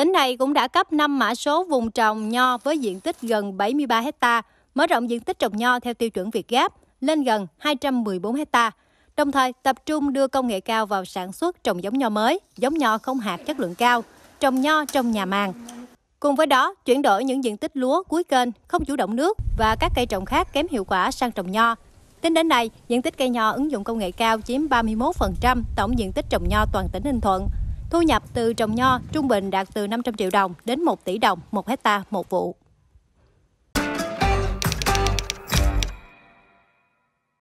Tỉnh này cũng đã cấp 5 mã số vùng trồng nho với diện tích gần 73 hecta, mở rộng diện tích trồng nho theo tiêu chuẩn Việt Gáp lên gần 214 hecta. Đồng thời tập trung đưa công nghệ cao vào sản xuất trồng giống nho mới, giống nho không hạt chất lượng cao, trồng nho trong nhà màng. Cùng với đó, chuyển đổi những diện tích lúa cuối kênh không chủ động nước và các cây trồng khác kém hiệu quả sang trồng nho. Tính đến nay, diện tích cây nho ứng dụng công nghệ cao chiếm 31% tổng diện tích trồng nho toàn tỉnh Ninh Thuận Thu nhập từ trồng nho trung bình đạt từ 500 triệu đồng đến 1 tỷ đồng một hecta một vụ.